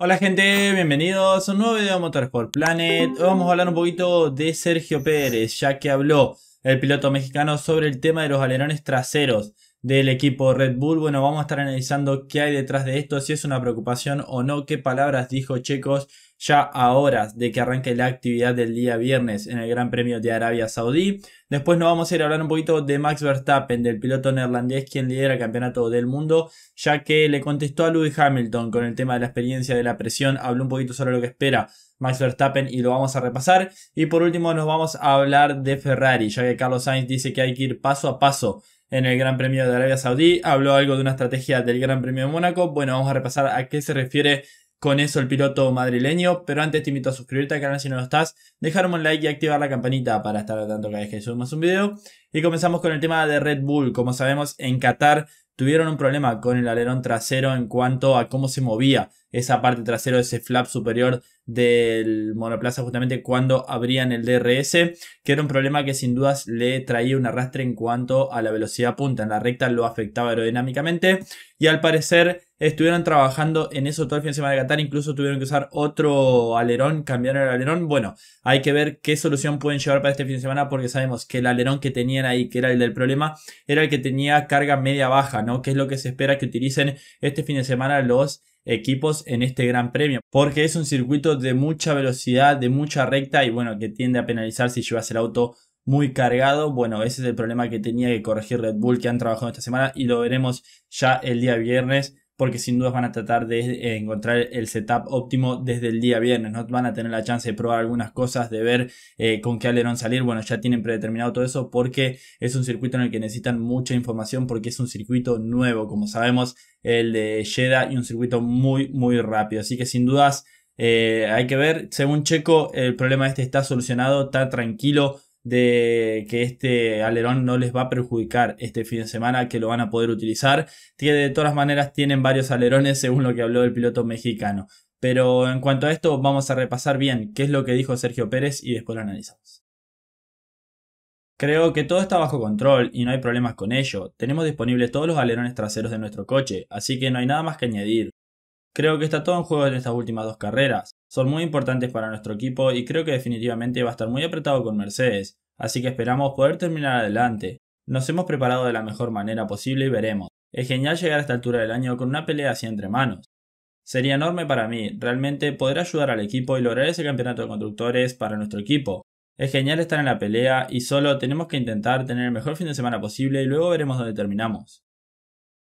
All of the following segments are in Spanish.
Hola gente, bienvenidos a un nuevo video de Motorsport Planet. Hoy vamos a hablar un poquito de Sergio Pérez, ya que habló el piloto mexicano sobre el tema de los alerones traseros del equipo Red Bull. Bueno, vamos a estar analizando qué hay detrás de esto, si es una preocupación o no, qué palabras dijo Checos ya a horas de que arranque la actividad del día viernes en el Gran Premio de Arabia Saudí. Después nos vamos a ir a hablar un poquito de Max Verstappen, del piloto neerlandés quien lidera el campeonato del mundo, ya que le contestó a Louis Hamilton con el tema de la experiencia de la presión, habló un poquito sobre lo que espera Max Verstappen y lo vamos a repasar. Y por último nos vamos a hablar de Ferrari, ya que Carlos Sainz dice que hay que ir paso a paso en el Gran Premio de Arabia Saudí. Habló algo de una estrategia del Gran Premio de Mónaco. Bueno, vamos a repasar a qué se refiere con eso el piloto madrileño, pero antes te invito a suscribirte al canal si no lo estás, dejarme un like y activar la campanita para estar al tanto cada vez que subimos un video. Y comenzamos con el tema de Red Bull, como sabemos en Qatar tuvieron un problema con el alerón trasero en cuanto a cómo se movía esa parte trasera, ese flap superior del monoplaza justamente cuando abrían el DRS, que era un problema que sin dudas le traía un arrastre en cuanto a la velocidad punta. En la recta lo afectaba aerodinámicamente y al parecer estuvieron trabajando en eso todo el fin de semana de Qatar, incluso tuvieron que usar otro alerón, cambiaron el alerón. Bueno, hay que ver qué solución pueden llevar para este fin de semana porque sabemos que el alerón que tenían ahí, que era el del problema, era el que tenía carga media baja, ¿no? Que es lo que se espera que utilicen este fin de semana los equipos en este gran premio, porque es un circuito de mucha velocidad, de mucha recta y bueno, que tiende a penalizar si llevas el auto muy cargado. Bueno, ese es el problema que tenía que corregir Red Bull, que han trabajado esta semana y lo veremos ya el día viernes porque sin dudas van a tratar de eh, encontrar el setup óptimo desde el día viernes, ¿no? Van a tener la chance de probar algunas cosas, de ver eh, con qué alerón salir, bueno, ya tienen predeterminado todo eso porque es un circuito en el que necesitan mucha información porque es un circuito nuevo, como sabemos, el de Jeddah y un circuito muy, muy rápido, así que sin dudas... Eh, hay que ver, según Checo, el problema este está solucionado, está tranquilo, de que este alerón no les va a perjudicar este fin de semana, que lo van a poder utilizar. Que de todas maneras tienen varios alerones según lo que habló el piloto mexicano. Pero en cuanto a esto, vamos a repasar bien qué es lo que dijo Sergio Pérez y después lo analizamos. Creo que todo está bajo control y no hay problemas con ello. Tenemos disponibles todos los alerones traseros de nuestro coche, así que no hay nada más que añadir. Creo que está todo en juego en estas últimas dos carreras. Son muy importantes para nuestro equipo y creo que definitivamente va a estar muy apretado con Mercedes, así que esperamos poder terminar adelante. Nos hemos preparado de la mejor manera posible y veremos. Es genial llegar a esta altura del año con una pelea así entre manos. Sería enorme para mí, realmente poder ayudar al equipo y lograr ese campeonato de constructores para nuestro equipo. Es genial estar en la pelea y solo tenemos que intentar tener el mejor fin de semana posible y luego veremos dónde terminamos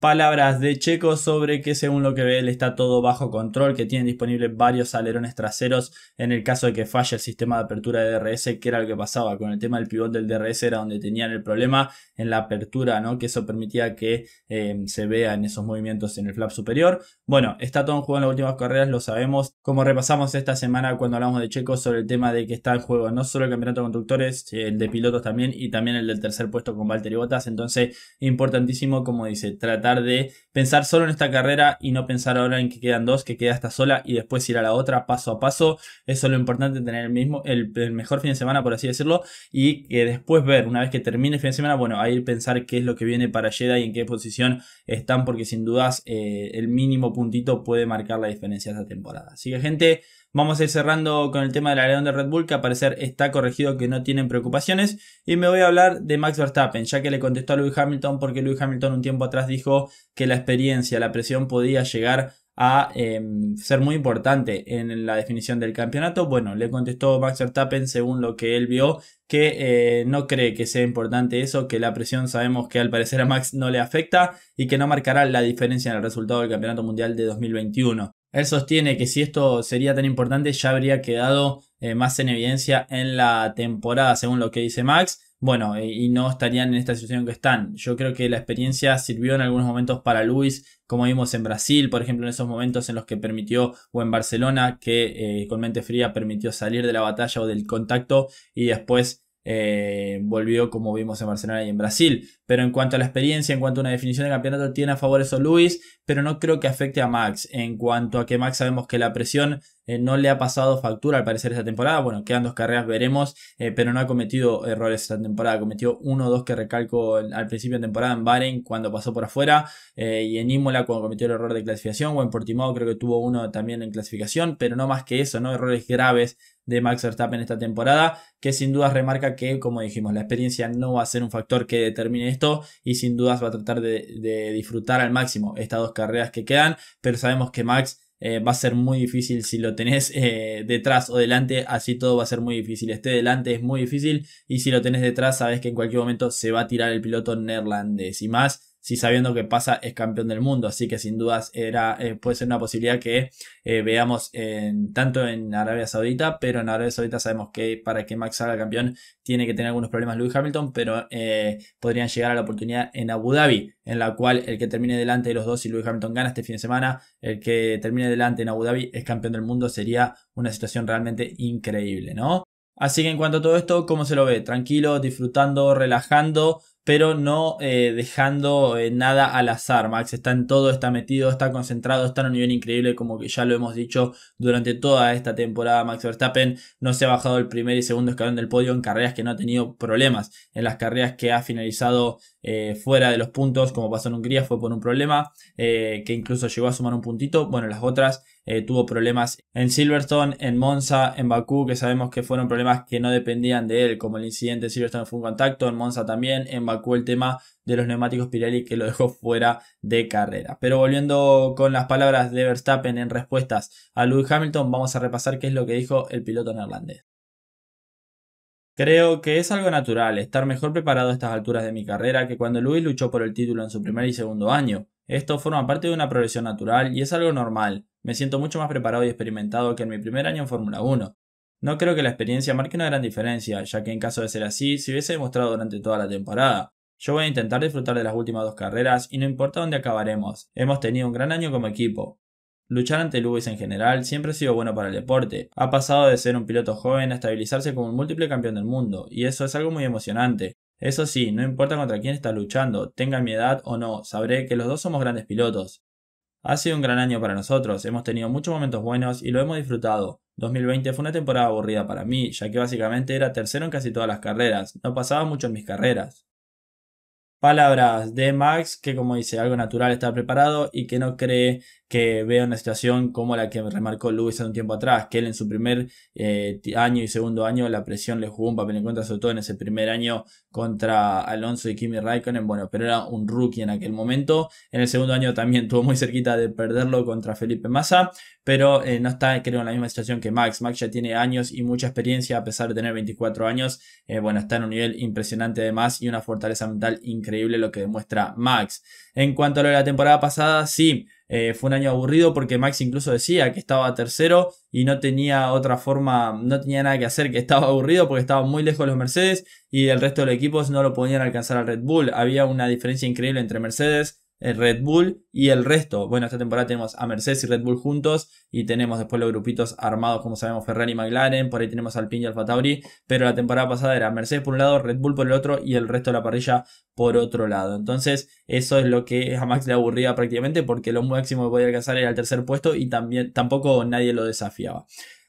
palabras de Checo sobre que según lo que ve él está todo bajo control, que tienen disponible varios alerones traseros en el caso de que falle el sistema de apertura de DRS, que era lo que pasaba con el tema del pivot del DRS, era donde tenían el problema en la apertura, ¿no? Que eso permitía que eh, se vean esos movimientos en el flap superior. Bueno, está todo en juego en las últimas carreras, lo sabemos. Como repasamos esta semana cuando hablamos de Checo sobre el tema de que está en juego no solo el campeonato de conductores, eh, el de pilotos también y también el del tercer puesto con Valtteri Bottas. Entonces, importantísimo, como dice, tratar de pensar solo en esta carrera y no pensar ahora en que quedan dos, que queda esta sola y después ir a la otra paso a paso. Eso es lo importante, tener el, mismo, el, mejor fin de semana, por así decirlo, y que después ver, una vez que termine el fin de semana, bueno, ahí pensar qué es lo que viene para Jedi y en qué posición están, porque sin dudas eh, el mínimo puntito puede marcar la diferencia de esta temporada. Así que gente... Vamos a ir cerrando con el tema del alerón de Red Bull, que al parecer está corregido, que no tienen preocupaciones. Y me voy a hablar de Max Verstappen, ya que le contestó a Lewis Hamilton, porque Lewis Hamilton un tiempo atrás dijo que la experiencia, la presión podía llegar a em, ser muy importante en la definición del campeonato. Bueno, le contestó Max Verstappen según lo que él vio, que eh, no cree que sea importante eso, que la presión sabemos que al parecer a Max no le afecta y que no marcará la diferencia en el resultado del Campeonato Mundial de 2021. Él sostiene que si esto sería tan importante ya habría quedado eh, más en evidencia en la temporada, según lo que dice Max. Bueno, eh, y no estarían en esta situación que están. Yo creo que la experiencia sirvió en algunos momentos para Luis, como vimos en Brasil, por ejemplo, en esos momentos en los que permitió, o en Barcelona, que eh, con mente fría permitió salir de la batalla o del contacto y después eh, volvió como vimos en Barcelona y en Brasil. Pero en cuanto a la experiencia, en cuanto a una definición de campeonato, tiene a favor eso Luis, pero no creo que afecte a Max. En cuanto a que Max sabemos que la presión eh, no le ha pasado factura al parecer esta temporada. Bueno, quedan dos carreras, veremos, eh, pero no ha cometido errores esta temporada. Cometió uno o dos que recalco al principio de temporada en Bahrein cuando pasó por afuera y en Imola cuando cometió el error de clasificación o en Portimao creo que tuvo uno también en clasificación, pero no más que eso, no errores graves de Max Verstappen esta temporada, que sin dudas remarca que, como dijimos, la experiencia no va a ser un factor que determine esto y sin dudas va a tratar de, disfrutar al máximo estas dos carreras que quedan, pero sabemos que Max eh, va a ser muy difícil si lo tenés eh, detrás o delante, así todo va a ser muy difícil. Esté delante es muy difícil y si lo tenés detrás sabes que en cualquier momento se va a tirar el piloto neerlandés y más si sabiendo que pasa es campeón del mundo. Así que sin dudas era, eh, puede ser una posibilidad que eh, veamos en, tanto en Arabia Saudita, pero en Arabia Saudita sabemos que para que Max salga campeón tiene que tener algunos problemas Luis Hamilton, pero eh, podrían llegar a la oportunidad en Abu Dhabi, en la cual el que termine delante de los dos, y Luis Hamilton gana este fin de semana, el que termine delante en Abu Dhabi es campeón del mundo, sería una situación realmente increíble, ¿no? Así que en cuanto a todo esto, ¿cómo se lo ve? ¿Tranquilo, disfrutando, relajando? pero no eh, dejando eh, nada al azar. Max está en todo, está metido, está concentrado, está en un nivel increíble, como que ya lo hemos dicho durante toda esta temporada. Max Verstappen no se ha bajado el primer y segundo escalón del podio en carreras que no ha tenido problemas. En las carreras que ha finalizado eh, fuera de los puntos, como pasó en Hungría, fue por un problema que incluso llegó a sumar un puntito. Bueno, las otras eh, tuvo problemas en Silverstone, en Monza, en Bakú, que sabemos que fueron problemas que no dependían de él, como el incidente de Silverstone fue un contacto, en Monza también, en Bakú el tema de los neumáticos Pirelli que lo dejó fuera de carrera. Pero volviendo con las palabras de Verstappen en respuestas a Lewis Hamilton, vamos a repasar qué es lo que dijo el piloto neerlandés. Creo que es algo natural estar mejor preparado a estas alturas de mi carrera que cuando Luis luchó por el título en su primer y segundo año. Esto forma parte de una progresión natural y es algo normal. Me siento mucho más preparado y experimentado que en mi primer año en Fórmula 1. No creo que la experiencia marque una gran diferencia, ya que en caso de ser así, se hubiese demostrado durante toda la temporada. Yo voy a intentar disfrutar de las últimas dos carreras y no importa dónde acabaremos, hemos tenido un gran año como equipo. Luchar ante Lewis en general siempre ha sido bueno para el deporte. Ha pasado de ser un piloto joven a estabilizarse como un múltiple campeón del mundo, y eso es algo muy emocionante. Eso sí, no importa contra quién está luchando, tenga mi edad o no, sabré que los dos somos grandes pilotos. Ha sido un gran año para nosotros, hemos tenido muchos momentos buenos y lo hemos disfrutado. 2020 fue una temporada aburrida para mí, ya que básicamente era tercero en casi todas las carreras, no pasaba mucho en mis carreras. Palabras de Max, que como dice, algo natural está preparado y que no cree que vea una situación como la que remarcó Luis hace un tiempo atrás, que él en su primer eh, año y segundo año la presión le jugó un papel en contra, sobre todo en ese primer año contra Alonso y Kimi Raikkonen, bueno, pero era un rookie en aquel momento, en el segundo año también estuvo muy cerquita de perderlo contra Felipe Massa, pero eh, no está, creo, en la misma situación que Max. Max ya tiene años y mucha experiencia, a pesar de tener 24 años. Eh, bueno, está en un nivel impresionante además y una fortaleza mental increíble lo que demuestra Max. En cuanto a lo de la temporada pasada, sí, eh, fue un año aburrido porque Max incluso decía que estaba tercero y no tenía otra forma, no tenía nada que hacer, que estaba aburrido porque estaba muy lejos los Mercedes y el resto de los equipos no lo podían alcanzar al Red Bull. Había una diferencia increíble entre Mercedes, eh, Red Bull y el resto. Bueno, esta temporada tenemos a Mercedes y Red Bull juntos y tenemos después los grupitos armados, como sabemos, Ferrari y McLaren, por ahí tenemos Alpine y al Tauri, pero la temporada pasada era Mercedes por un lado, Red Bull por el otro y el resto de la parrilla por otro lado. Entonces, eso es lo que a Max le aburría prácticamente porque lo máximo que podía alcanzar era el tercer puesto y también tampoco nadie lo desafiaba.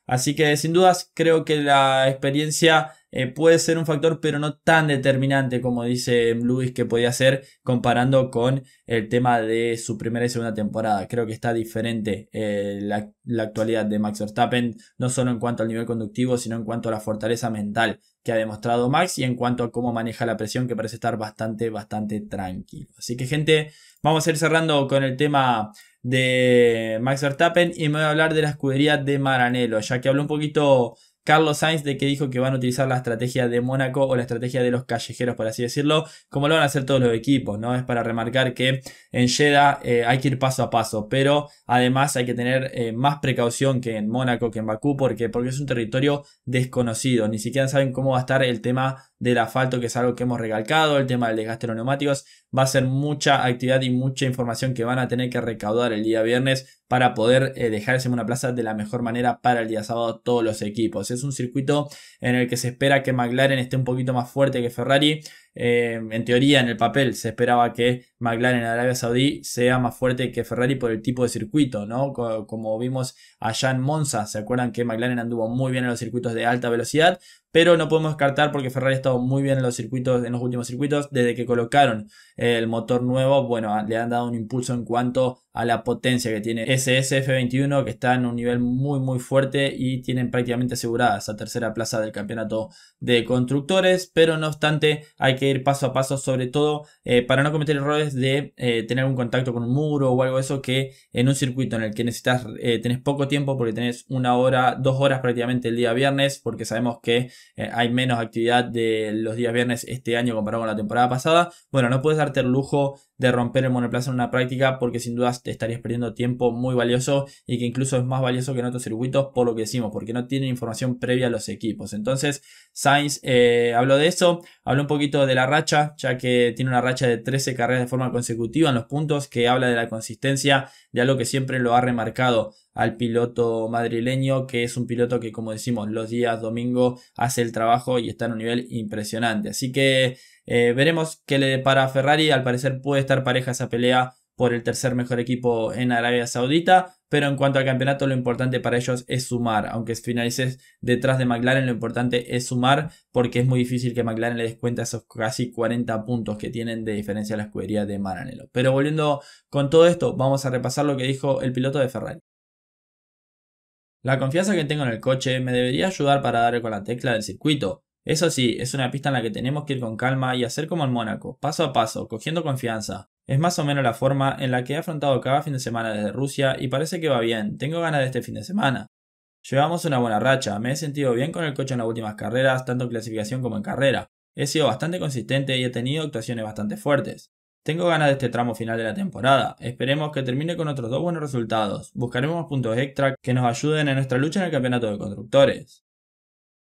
Así que sin dudas creo que la experiencia eh, puede ser un factor, pero no tan determinante como dice Luis que podía ser comparando con el tema de su primera y segunda temporada. Creo que está diferente eh, la, actualidad de Max Verstappen, no solo en cuanto al nivel conductivo, sino en cuanto a la fortaleza mental que ha demostrado Max y en cuanto a cómo maneja la presión que parece estar bastante, bastante tranquilo. Así que gente, vamos a ir cerrando con el tema de Max Verstappen y me voy a hablar de la escudería de Maranello, ya que habló un poquito Carlos Sainz de que dijo que van a utilizar la estrategia de Mónaco o la estrategia de los callejeros, por así decirlo, como lo van a hacer todos los equipos, ¿no? Es para remarcar que en Jeddah eh, hay que ir paso a paso, pero además hay que tener eh, más precaución que en Mónaco, que en Bakú, porque porque es un territorio desconocido, ni siquiera saben cómo va a estar el tema del asfalto, que es algo que hemos recalcado, el tema del desgaste de los neumáticos, va a ser mucha actividad y mucha información que van a tener que recaudar el día viernes para poder eh, dejarse en una plaza de la mejor manera para el día sábado todos los equipos. Es un circuito en el que se espera que McLaren esté un poquito más fuerte que Ferrari, eh, en teoría, en el papel, se esperaba que McLaren en Arabia Saudí sea más fuerte que Ferrari por el tipo de circuito, ¿no? Como, vimos allá en Monza, ¿se acuerdan que McLaren anduvo muy bien en los circuitos de alta velocidad? Pero no podemos descartar porque Ferrari ha estado muy bien en los circuitos, en los últimos circuitos, desde que colocaron el motor nuevo, bueno, le han dado un impulso en cuanto a la potencia que tiene ssf 21 que está en un nivel muy muy fuerte y tienen prácticamente asegurada esa tercera plaza del campeonato de constructores pero no obstante hay que ir paso a paso sobre todo eh, para no cometer errores de eh, tener un contacto con un muro o algo de eso que en un circuito en el que necesitas eh, tenés poco tiempo porque tenés una hora dos horas prácticamente el día viernes porque sabemos que hay menos actividad de los días viernes este año comparado con la temporada pasada bueno no puedes darte el lujo de romper el monoplaza en una práctica porque sin dudas te estarías perdiendo tiempo muy valioso y que incluso es más valioso que en otros circuitos por lo que decimos, porque no tienen información previa a los equipos. Entonces, Sainz eh, habló de eso, habló un poquito de la racha, ya que tiene una racha de 13 carreras de forma consecutiva en los puntos, que habla de la consistencia, de algo que siempre lo ha remarcado al piloto madrileño, que es un piloto que, como decimos, los días domingo hace el trabajo y está en un nivel impresionante. Así que eh, veremos que le depara Ferrari. Al parecer puede estar pareja esa pelea por el tercer mejor equipo en Arabia Saudita. Pero en cuanto al campeonato, lo importante para ellos es sumar. Aunque finalices detrás de McLaren, lo importante es sumar porque es muy difícil que McLaren le descuente esos casi 40 puntos que tienen de diferencia a la escudería de Maranello. Pero volviendo con todo esto, vamos a repasar lo que dijo el piloto de Ferrari. La confianza que tengo en el coche me debería ayudar para darle con la tecla del circuito. Eso sí, es una pista en la que tenemos que ir con calma y hacer como en Mónaco, paso a paso, cogiendo confianza. Es más o menos la forma en la que he afrontado cada fin de semana desde Rusia y parece que va bien, tengo ganas de este fin de semana. Llevamos una buena racha, me he sentido bien con el coche en las últimas carreras, tanto en clasificación como en carrera. He sido bastante consistente y he tenido actuaciones bastante fuertes. Tengo ganas de este tramo final de la temporada, esperemos que termine con otros dos buenos resultados, buscaremos puntos extra que nos ayuden en nuestra lucha en el campeonato de constructores.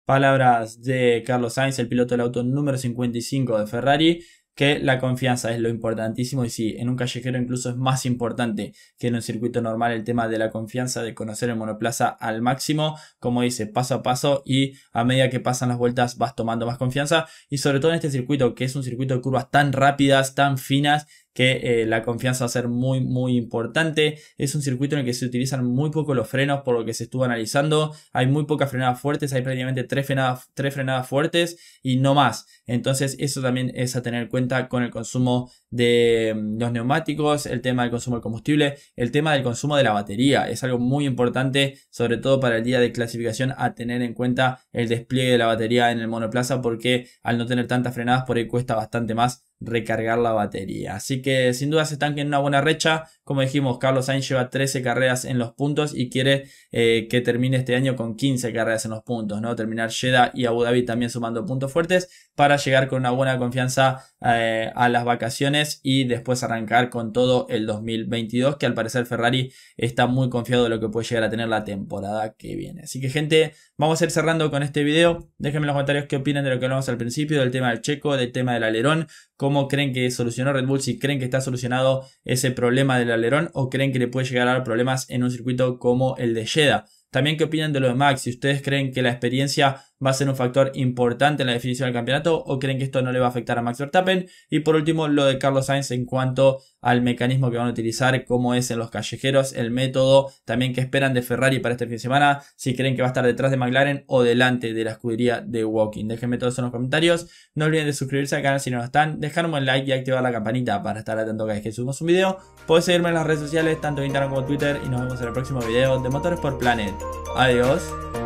Palabras de Carlos Sainz, el piloto del auto número 55 de Ferrari, que la confianza es lo importantísimo y si en un callejero incluso es más importante que en un circuito normal el tema de la confianza, de conocer el monoplaza al máximo, como dice, paso a paso y a medida que pasan las vueltas vas tomando más confianza y sobre todo en este circuito que es un circuito de curvas tan rápidas, tan finas que eh, la confianza va a ser muy, muy importante. Es un circuito en el que se utilizan muy poco los frenos, por lo que se estuvo analizando. Hay muy pocas frenadas fuertes, hay prácticamente tres frenadas, tres frenadas fuertes y no más. Entonces, eso también es a tener cuenta con el consumo de mm, los neumáticos, el tema del consumo de combustible, el tema del consumo de la batería. Es algo muy importante, sobre todo para el día de clasificación, a tener en cuenta el despliegue de la batería en el monoplaza, porque al no tener tantas frenadas, por ahí cuesta bastante más recargar la batería. Así que sin duda se están en una buena recha. Como dijimos, Carlos Sainz lleva 13 carreras en los puntos y quiere eh, que termine este año con 15 carreras en los puntos, ¿no? Terminar Jeddah y Abu Dhabi también sumando puntos fuertes para llegar con una buena confianza eh, a las vacaciones y después arrancar con todo el 2022, que al parecer Ferrari está muy confiado de lo que puede llegar a tener la temporada que viene. Así que gente, vamos a ir cerrando con este video. Déjenme en los comentarios qué opinan de lo que hablamos al principio, del tema del checo, del tema del alerón, cómo creen que solucionó Red Bull, si creen que está solucionado ese problema del alerón o creen que le puede llegar a dar problemas en un circuito como el de Jeddah. También qué opinan de lo de Max, si ustedes creen que la experiencia va a ser un factor importante en la definición del campeonato o creen que esto no le va a afectar a Max Verstappen. Y por último, lo de Carlos Sainz en cuanto al mecanismo que van a utilizar, cómo es en los callejeros, el método también que esperan de Ferrari para este fin de semana, si creen que va a estar detrás de McLaren o delante de la escudería de Walking. Déjenme todo eso en los comentarios. No olviden de suscribirse al canal si no lo están, dejar un buen like y activar la campanita para estar atento cada vez que subimos un video. Pueden seguirme en las redes sociales, tanto en Instagram como Twitter, y nos vemos en el próximo video de Motores por Planet. Adiós.